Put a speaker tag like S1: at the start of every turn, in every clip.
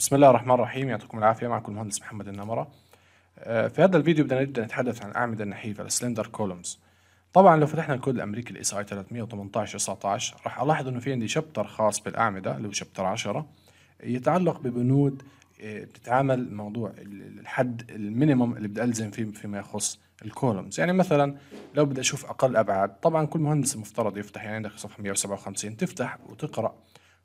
S1: بسم الله الرحمن الرحيم يعطيكم العافية معكم المهندس محمد النمرة آه، في هذا الفيديو بدنا نبدأ نتحدث عن الأعمدة النحيفة السلندر كولومز طبعا لو فتحنا الكود الأمريكي اس اي 318 19 راح ألاحظ إنه في عندي شابتر خاص بالأعمدة اللي هو شابتر 10 يتعلق ببنود آه، بتتعامل موضوع الحد المينيمم اللي بدي ألزم فيه فيما يخص الكولومز يعني مثلا لو بدي أشوف أقل أبعاد طبعا كل مهندس المفترض يفتح يعني عندك صفحة 157 تفتح وتقرأ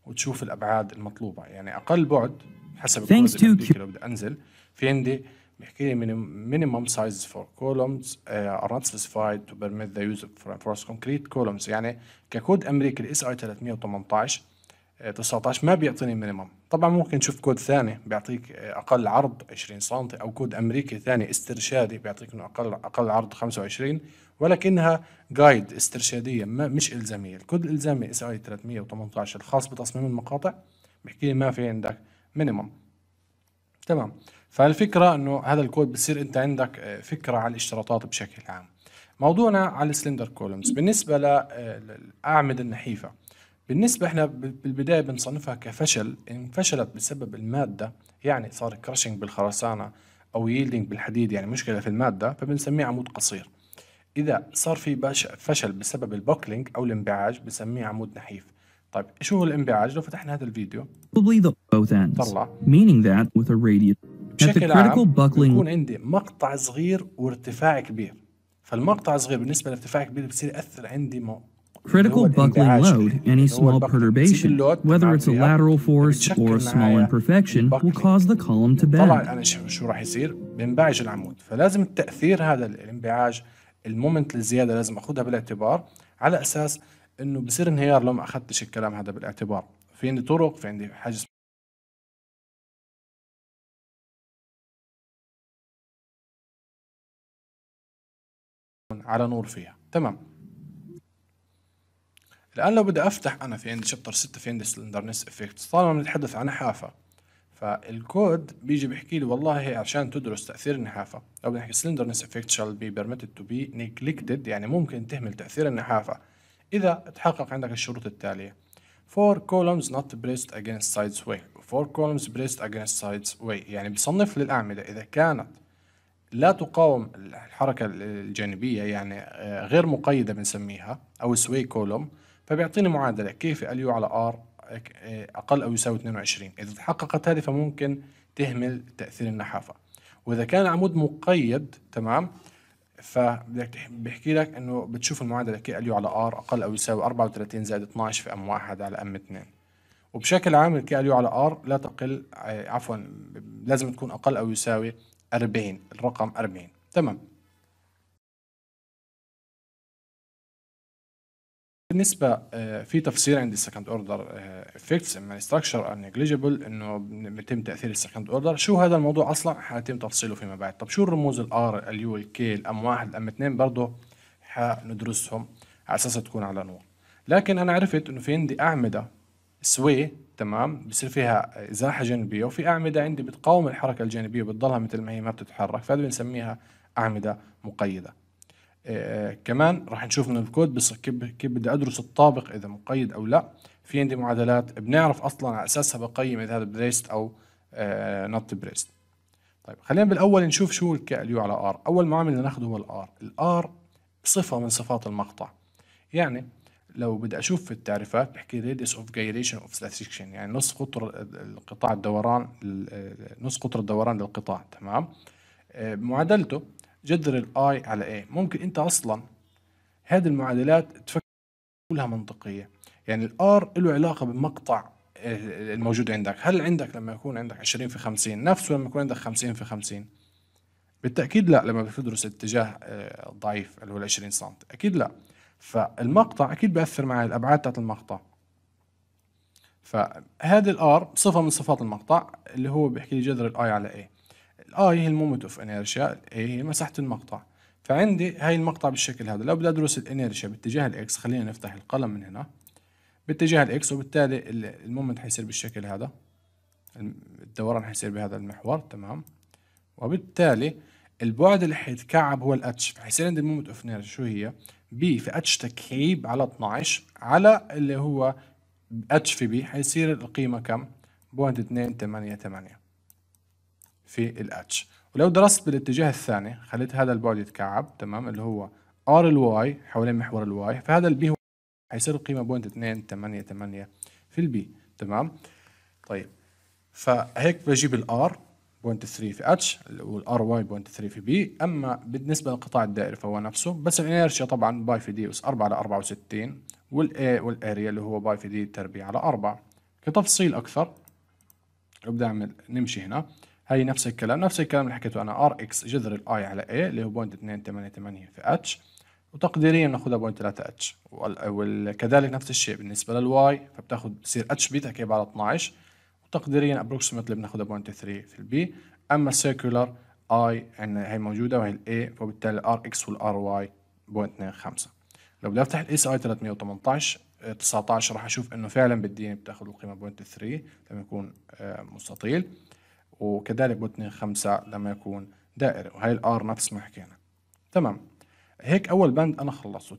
S1: وتشوف الأبعاد المطلوبة يعني أقل بعد حسب Thanks to Q. لو بدي انزل في عندي بحكي لي minimum size for columns ار uh, are not specified to permit the use of reinforced concrete columns يعني ككود امريكي الاس اي 318 19 ما بيعطيني مينيمم طبعا ممكن تشوف كود ثاني بيعطيك uh, اقل عرض 20 سم او كود امريكي ثاني استرشادي بيعطيك انه اقل اقل عرض 25 ولكنها جايد استرشاديه مش الزاميه الكود الالزامي اس اي 318 الخاص بتصميم المقاطع بحكي لي ما في عندك مينيمم تمام فالفكره انه هذا الكود بصير انت عندك آه، فكره عن الاشتراطات بشكل عام موضوعنا على السلندر كولومز بالنسبه آه، للاعمده النحيفه بالنسبه احنا بالبدايه بنصنفها كفشل ان فشلت بسبب الماده يعني صار كراشنج بالخرسانه او ييلدينج بالحديد يعني مشكله في الماده فبنسميه عمود قصير اذا صار في فشل بسبب البوكلينج او الانبعاج بنسميه عمود نحيف طيب شو هو الانبعاج لو فتحنا هذا الفيديو طلع meaning that with a radius بشكل عام يكون عندي مقطع صغير وارتفاع كبير فالمقطع صغير بالنسبه لارتفاع كبير بصير ياثر عندي مو... Critical buckling load, any small perturbation, whether it's a lateral force or a small imperfection, will cause the column to bend. طبعا انا شو راح يصير؟ بينبعج العمود، فلازم التاثير هذا الانبعاج المومنت الزياده لازم اخذها بالاعتبار على اساس انه بصير انهيار لو ما اخذتش الكلام هذا بالاعتبار في عندي طرق في عندي حاجز على نور فيها تمام الان لو بدي افتح انا في عندي شابتر 6 في عندي سلندرنس افكت طالما بنتحدث عن حافه فالكود بيجي بيحكي لي والله عشان تدرس تاثير النحافه لو بنحكي سلندرنس افكت شال بي بيرميتد تو بي نيجلكتد يعني ممكن تهمل تاثير النحافه إذا تحقق عندك الشروط التالية four columns not braced against sides way four columns braced against sides way يعني بصنف للأعمدة إذا كانت لا تقاوم الحركة الجانبية يعني آه، غير مقيدة بنسميها أو sway كولوم فبيعطيني معادلة كيف اليو على ار أقل أو يساوي 22 إذا تحققت هذه فممكن تهمل تأثير النحافة وإذا كان العمود مقيد تمام فبدك بيحكي لك انه بتشوف المعادله كي اليو على ار اقل او يساوي 34 زائد 12 في ام واحد على ام 2 وبشكل عام الكي اليو على ار لا تقل آه، عفوا لازم تكون اقل او يساوي 40 الرقم 40 تمام بالنسبه آه، في تفسير عند السكند اوردر افكتس اما ستراكشر ار نيجليجبل انه بيتم تاثير السكند اوردر شو هذا الموضوع اصلا حيتم تفصيله فيما بعد طب شو الرموز الار اليو الكي الام واحد الام اثنين برضه حندرسهم على اساس تكون على نور لكن انا عرفت انه في عندي اعمده سوي تمام بصير فيها ازاحه جانبيه وفي اعمده عندي بتقاوم الحركه الجانبيه بتضلها مثل ما هي ما بتتحرك فهذه بنسميها اعمده مقيده آه، كمان راح نشوف من الكود بس كيف بدي ادرس الطابق اذا مقيد او لا في عندي معادلات بنعرف اصلا على اساسها بقيم اذا هذا بريست او نوت آه، بريست طيب خلينا بالاول نشوف شو اليو على ار اول معامل اللي ناخده هو الار الار صفه من صفات المقطع يعني لو بدي اشوف في التعريفات بحكي radius of gyration of section يعني نص قطر القطاع الدوران آه، نص قطر الدوران للقطاع تمام معادلته جذر الاي على ايه ممكن انت اصلا هذه المعادلات تفكر كلها منطقيه يعني الار له علاقه بمقطع الموجود عندك هل عندك لما يكون عندك 20 في 50 نفسه لما يكون عندك 50 في 50 بالتاكيد لا لما بتدرس الاتجاه آه، ضعيف اللي هو ال 20 سم اكيد لا فالمقطع اكيد بياثر معي الابعاد تاعت المقطع فهذه الار صفه من صفات المقطع اللي هو بيحكي لي جذر الاي على ايه الاي آه، هي المومنت اوف انيرشيا الاي هي مساحه المقطع فعندي هاي المقطع بالشكل هذا لو بدي ادرس الانيرشيا باتجاه الاكس خلينا نفتح القلم من هنا باتجاه الاكس وبالتالي المومنت حيصير بالشكل هذا الدوران حيصير بهذا المحور تمام وبالتالي البعد اللي حيتكعب هو الاتش فحيصير عندي المومنت اوف انيرشيا شو هي بي في اتش تكعيب على 12 على اللي هو اتش في بي حيصير القيمه كم؟ 0.288 في الاتش ولو درست بالاتجاه الثاني خليت هذا البعد يتكعب تمام اللي هو ار الواي حوالين محور الواي فهذا البي هو حيصير قيمه بوينت 2.88 في البي تمام طيب فهيك بجيب الار بوينت 3 في اتش والار واي بوينت 3 في بي اما بالنسبه للقطاع الدائري فهو نفسه بس الانيرشيا طبعا باي في دي اس 4 على 64 والاي والاريا اللي هو باي في دي تربيع على 4 كتفصيل اكثر بدي اعمل نمشي هنا هي نفس الكلام نفس الكلام اللي حكيته انا ار اكس جذر الاي على اي اللي هو بوينت 288 في اتش وتقديريا بناخذها بوينت 3 اتش وكذلك نفس الشيء بالنسبه للواي فبتاخذ بصير اتش بي تركيب على 12 وتقديريا ابروكسيمتلي بناخذها بوينت 3 في البي اما السيركولر اي عندنا هي موجوده وهي الاي فبالتالي الار اكس والار واي بوينت 2 5 لو بدي افتح الاس اي 318 19 راح اشوف انه فعلا بدي بتاخذ القيمه بوينت 3 لما يكون مستطيل وكذلك بوتني خمسة لما يكون دائري وهي الار نفس ما حكينا تمام هيك اول بند انا خلصته